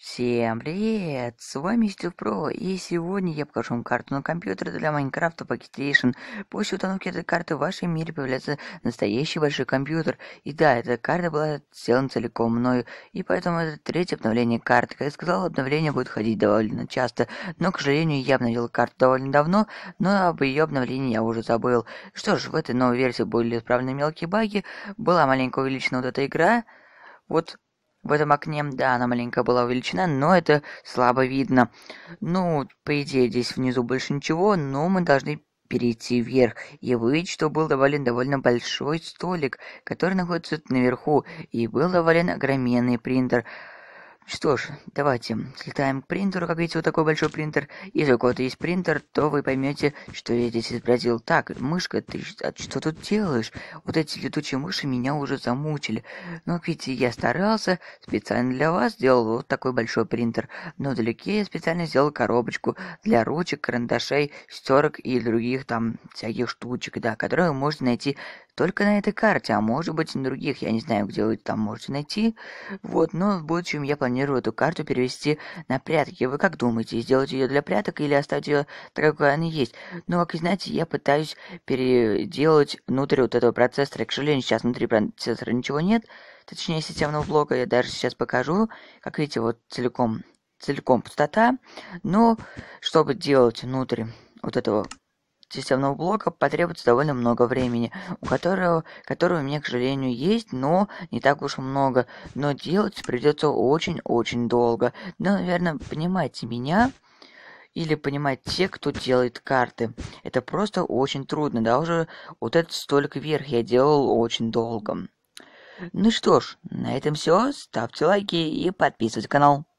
Всем привет! С вами Стив Про, и сегодня я покажу вам карту на компьютере для Майнкрафта Packetration. После установки этой карты в вашем мире появляется настоящий большой компьютер. И да, эта карта была сделана целиком мною, и поэтому это третье обновление карты. Как я сказал, обновление будет ходить довольно часто, но, к сожалению, я обновил карту довольно давно, но об ее обновлении я уже забыл. Что ж, в этой новой версии были исправлены мелкие баги, была маленько увеличена вот эта игра, вот в этом окне, да, она маленько была увеличена, но это слабо видно. Ну, по идее, здесь внизу больше ничего, но мы должны перейти вверх и увидеть, что был доволен довольно большой столик, который находится наверху, и был доволен огроменный принтер. Что ж, давайте слетаем к принтеру. Как видите, вот такой большой принтер. Если у кого-то есть принтер, то вы поймете, что я здесь изобразил. Так, мышка, ты а что тут делаешь? Вот эти летучие мыши меня уже замучили. Но, ну, как видите, я старался, специально для вас сделал вот такой большой принтер. Но вдалеке я специально сделал коробочку для ручек, карандашей, стерок и других там всяких штучек, да, которые вы можете найти только на этой карте, а может быть на других, я не знаю, где вы там можете найти. Вот, но в будущем я планирую эту карту перевести на прятки. Вы как думаете, сделать ее для пряток или оставить ее так, как она есть? Ну как знаете, я пытаюсь переделать внутрь вот этого процессора. К сожалению, сейчас внутри процессора ничего нет, точнее системного блока. Я даже сейчас покажу, как видите, вот целиком, целиком пустота. Но чтобы делать внутрь вот этого системного блока потребуется довольно много времени, у которого, которого у меня, к сожалению, есть, но не так уж много. Но делать придется очень-очень долго. Но, наверное, понимаете меня или понимать те, кто делает карты. Это просто очень трудно, да уже вот этот столик вверх я делал очень долго. Ну что ж, на этом все. Ставьте лайки и подписывайтесь на канал.